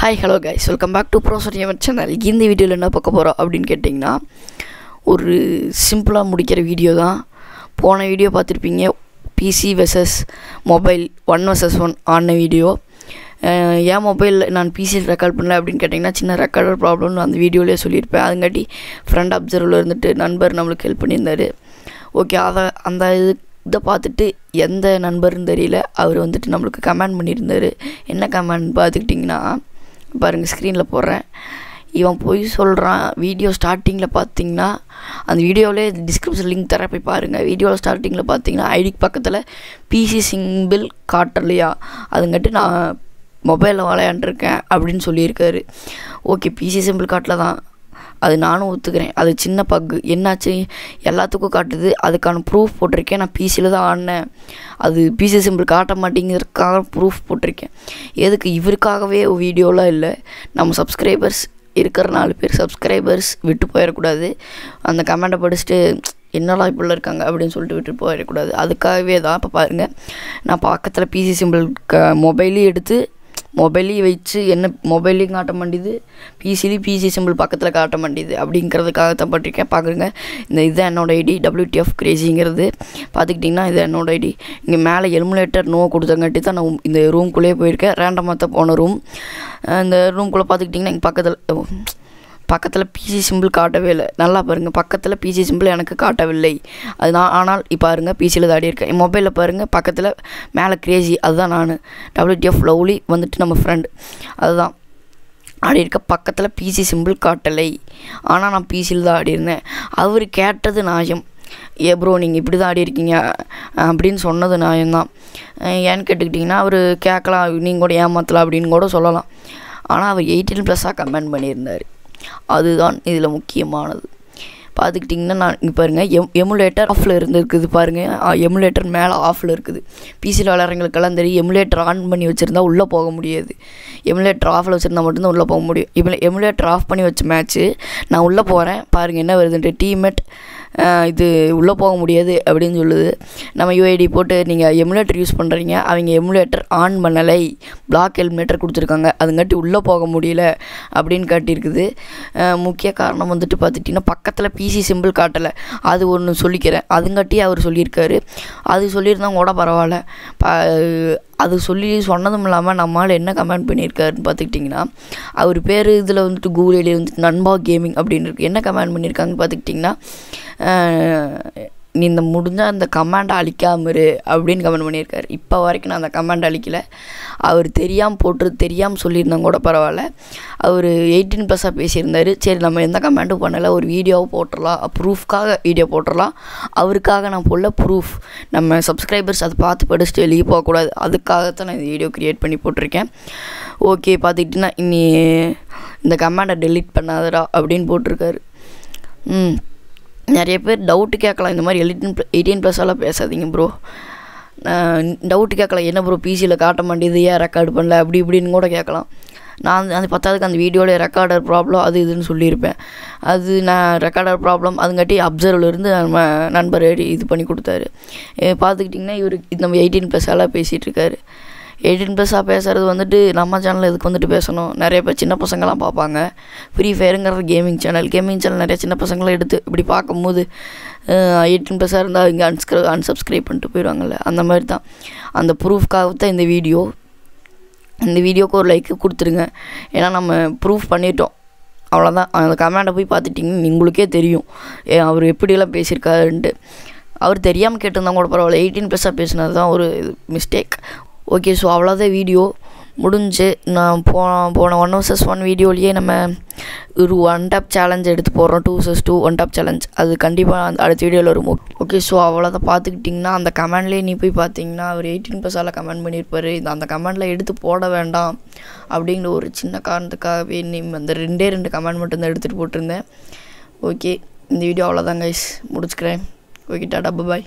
hi hello guys welcome back to ப்ரோசர் எவன் channel இந்த வீடியோவில் என்ன பார்க்க போகிறோம் அப்படின்னு கேட்டிங்கன்னா ஒரு சிம்பிளாக முடிக்கிற வீடியோ தான் போன வீடியோ பார்த்துருப்பீங்க PC versus mobile one versus one ஆன வீடியோ ஏன் மொபைல் நான் பிசியில் ரெக்கார்ட் பண்ணல அப்படின்னு கேட்டிங்கன்னா சின்ன ரெக்கார்டர் ப்ராப்ளம்னு அந்த வீடியோலேயே சொல்லியிருப்பேன் அதுங்காட்டி ஃப்ரெண்ட் அப்சர்வில் இருந்துட்டு நண்பர் நம்மளுக்கு ஹெல்ப் பண்ணியிருந்தார் ஓகே அதை அந்த இது இதை பார்த்துட்டு எந்த நண்பர்னு தெரியல அவர் வந்துட்டு நம்மளுக்கு கமெண்ட் பண்ணியிருந்தார் என்ன கமெண்ட் பார்த்துக்கிட்டிங்கன்னா பாருங்கள் ஸ்க்ரீனில் போடுறேன் இவன் போய் சொல்கிறான் வீடியோ ஸ்டார்டிங்கில் பார்த்தீங்கன்னா அந்த வீடியோவிலே டிஸ்கிரிப்ஷன் லிங்க் தர போய் பாருங்கள் வீடியோவில் ஸ்டார்டிங்கில் பார்த்தீங்கன்னா ஐடி பக்கத்தில் பிசி சிம்பிள் காட்டலையா அதுங்கட்டு நான் மொபைலில் விளையாண்டுருக்கேன் அப்படின்னு சொல்லியிருக்காரு ஓகே பிசி சிம்பிள் காட்டில் தான் அது நானும் ஒத்துக்கிறேன் அது சின்ன பக்கு என்னாச்சு எல்லாத்துக்கும் காட்டுது அதுக்கான ப்ரூஃப் போட்டிருக்கேன் நான் பிசியில் தான் ஆடினேன் அது பிசி சிம்பிள் காட்ட மாட்டேங்கிறதுக்காக ப்ரூஃப் போட்டிருக்கேன் எதுக்கு இவருக்காகவே வீடியோலாம் இல்லை நம்ம சப்ஸ்கிரைபர்ஸ் இருக்கிற நாலு பேர் சப்ஸ்கிரைபர்ஸ் விட்டு போயிடக்கூடாது அந்த கமெண்ட்டை படிச்சுட்டு என்னடா இப்படிலாம் இருக்காங்க அப்படின்னு சொல்லிட்டு விட்டு போயிடக்கூடாது அதுக்காகவே தான் இப்போ பாருங்கள் நான் பக்கத்தில் பிசி சிம்பிள் க மொபைலையும் எடுத்து மொபைலையும் வச்சு என்ன மொபைலையும் காட்ட மாட்டேது பிசிலையும் பிசி சிம்பிள் பக்கத்தில் காட்ட மாட்டேது அப்படிங்கிறதுக்காக தான் பட்டிருக்கேன் பார்க்குறேங்க இந்த இதுதான் என்னோடய ஐடி டபிள்யூடிஎஃப் கிரேசிங்கிறது பார்த்துக்கிட்டிங்கன்னா இது என்னோடய ஐடி இங்கே மேலே எலுமுலேட்டர் நோ கொடுத்தங்காட்டி தான் நான் இந்த ரூம்குள்ளேயே போயிருக்கேன் ரேண்டமாக தான் போன ரூம் இந்த ரூம்குள்ளே பார்த்துக்கிட்டிங்கன்னா இங்கே பக்கத்தில் பக்கத்தில் பிசி சிம்பிள் காட்டவே இல்லை நல்லா பாருங்கள் பக்கத்தில் பிசி சிம்பிள் எனக்கு காட்டவில்லை அதுதான் ஆனால் இப்போ பாருங்க பிசியில் தாடி இருக்கேன் என் மொபைலில் பாருங்கள் பக்கத்தில் மேலே கிரேசி அதுதான் நான் டபிள்யூடிஎஃப் லவ்லி வந்துட்டு நம்ம ஃப்ரெண்டு அதுதான் ஆடி இருக்க பக்கத்தில் பிசி சிம்பிள் காட்டலை ஆனால் நான் பிசியில் தான் ஆடி இருந்தேன் அவர் கேட்டது நாயம் ஏ ப்ரோ நீங்கள் இப்படி தான் ஆடி இருக்கீங்க அப்படின்னு சொன்னது தான் ஏன்னு கேட்டுக்கிட்டிங்கன்னா அவர் கேட்கலாம் நீங்கள் கூட ஏமாத்தலாம் அப்படின்னு கூட சொல்லலாம் ஆனால் அவர் எயிட்டீன் ப்ளஸ்ஸாக கமெண்ட் பண்ணியிருந்தார் அதுதான் இதில் முக்கியமானது பார்த்துக்கிட்டிங்கன்னா நான் இங்கே பாருங்கள் எம் எமுலேட்டர் ஆஃபில் இருந்துருக்குது பாருங்கள் எமுலேட்டர் மேலே ஆஃபில் இருக்குது பிசியில் விளையாடுறவங்களுக்கெல்லாம் தெரியும் எமுலேட்டர் ஆன் பண்ணி வச்சுருந்தா உள்ளே போக முடியாது எமுலேட்டர் ஆஃபில் வச்சுருந்தா மட்டும்தான் உள்ளே போக முடியும் இப்போ எமுலேட்டர் ஆஃப் பண்ணி வச்ச மேட்ச்சு நான் உள்ளே போகிறேன் பாருங்கள் என்ன வருதுன்ட்டு டீமேட் இது உள்ளே போக முடியாது அப்படின்னு சொல்லுது நம்ம யூஐடி போட்டு நீங்கள் எமுலேட்டர் யூஸ் பண்ணுறீங்க அவங்க எமுலேட்டர் ஆன் பண்ணலை பிளாக் ஹெல்மேட்டர் கொடுத்துருக்காங்க அதுங்காட்டி உள்ளே போக முடியல அப்படின்னு காட்டியிருக்குது முக்கிய காரணம் வந்துட்டு பார்த்துட்டிங்கன்னா பக்கத்தில் பிசி சிம்பிள் காட்டலை அது ஒன்று சொல்லிக்கிறேன் அதுங்காட்டி அவர் சொல்லியிருக்காரு அது சொல்லியிருந்தா கூட பரவாயில்ல ப அது சொல்லி சொன்னதும் இல்லாமல் நம்மளால் என்ன கமெண்ட் பண்ணியிருக்காருன்னு பார்த்துக்கிட்டிங்கன்னா அவர் பேர் இதில் வந்துட்டு கூகுளில் வந்துட்டு நண்பா கேமிங் அப்படின்னு இருக்கு என்ன கமெண்ட் பண்ணியிருக்காங்கன்னு பார்த்துக்கிட்டிங்கன்னா நீ இந்த முடிஞ்சால் அந்த கமாண்டை அழிக்காமல் அப்படின்னு கமெண்ட் பண்ணியிருக்காரு இப்போ வரைக்கும் நான் அந்த கமாண்ட் அழிக்கலை அவர் தெரியாமல் போட்டு தெரியாமல் சொல்லியிருந்தோம் கூட பரவாயில்ல அவர் எயிட்டீன் ப்ளஸாக பேசியிருந்தார் சரி நம்ம எந்த கமெண்ட்டும் பண்ணலை ஒரு வீடியோவும் போட்டுடலாம் ப்ரூஃப்காக வீடியோ போட்டுடலாம் அவருக்காக நான் போடல ப்ரூஃப் நம்ம சப்ஸ்கிரைபர்ஸ் அதை பார்த்து படிச்சுட்டு வெளியே போகக்கூடாது அதுக்காகத்தான் நான் இந்த வீடியோ க்ரியேட் பண்ணி போட்டிருக்கேன் ஓகே பார்த்துக்கிட்டிங்கன்னா இனி இந்த கமெண்டை டெலீட் பண்ணாதடா அப்படின்னு போட்டிருக்காரு ம் நிறைய பேர் டவுட்டு கேட்கலாம் இந்த மாதிரி எயிட்டின் எயிட்டீன் ப்ளஸ்ஸெல்லாம் பேசாதீங்க ப்ரோ டவுட்டு கேட்கலாம் என்ன ப்ரோ பிசியில் காட்ட மாட்டேது ஏன் ரெக்கார்டு பண்ணல அப்படி இப்படின்னு கூட கேட்கலாம் நான் அந்த பத்தாவதுக்கு அந்த வீடியோவில் ரெக்கார்டர் ப்ராப்ளம் அது இதுன்னு சொல்லியிருப்பேன் அது நான் ரெக்கார்டர் ப்ராப்ளம் அதுங்காட்டி இருந்து நம்ம நண்பர் இது பண்ணி கொடுத்தாரு பார்த்துக்கிட்டிங்கன்னா இவர் நம்ம எயிட்டீன் ப்ளஸ் எல்லாம் இருக்காரு எயிட்டீன் ப்ளஸ்ஸாக பேசுகிறது வந்துட்டு நம்ம சேனல் எதுக்கு வந்துட்டு பேசணும் நிறைய பேர் சின்ன பசங்களாம் பார்ப்பாங்க ஃப்ரீ ஃபயருங்கிற கேமிங் சேனல் கேமிங் சேனல் நிறைய சின்ன பசங்களாம் எடுத்து இப்படி பார்க்கும்போது எயிட்டின் ப்ளஸ்ஸாக இருந்தால் இங்கே அன்ஸ்கிர அன்சப்ஸ்கிரைப் பண்ணிட்டு போயிடுவாங்கள்ல அந்த மாதிரி தான் அந்த ப்ரூஃப்காக தான் இந்த வீடியோ இந்த வீடியோக்கு ஒரு லைக்கு கொடுத்துருங்க ஏன்னா நம்ம ப்ரூஃப் பண்ணிட்டோம் அவ்வளோதான் அந்த கமெண்டை போய் பார்த்துட்டிங்கன்னு உங்களுக்கே தெரியும் ஏ அவர் எப்படியெல்லாம் பேசியிருக்காருன்ட்டு அவர் தெரியாமல் கேட்டிருந்தாங்க கூட பரவாயில்ல எயிட்டீன் ப்ளஸ்ஸாக பேசினது தான் ஒரு மிஸ்டேக் ஓகே ஸோ அவ்வளோதான் வீடியோ முடிஞ்சு நான் போன போன ஒன் வர்சஸ் ஒன் வீடியோலேயே நம்ம ஒரு ஒன் டாப் சேலஞ்ச் எடுத்து போகிறோம் two versus two one top challenge அது கண்டிப்பாக அடுத்த வீடியோவில் வரும் ஓகே ஸோ அவ்வளோதான் பார்த்துக்கிட்டிங்கன்னா அந்த கமெண்ட்லேயே நீ போய் பார்த்தீங்கன்னா அவர் எயிட்டீன் பர்ஸால் கமெண்ட் பண்ணியிருப்பார் இந்த அந்த கமெண்டில் எடுத்து போட வேண்டாம் அப்படிங்கிற ஒரு சின்ன காரணத்துக்காகவே நீ அந்த ரெண்டே ரெண்டு கமெண்ட் மட்டும்தான் எடுத்துகிட்டு போட்டிருந்தேன் ஓகே இந்த வீடியோ அவ்வளோதான் கைஸ் முடிச்சுக்கிறேன் ஓகே டாடா பாய்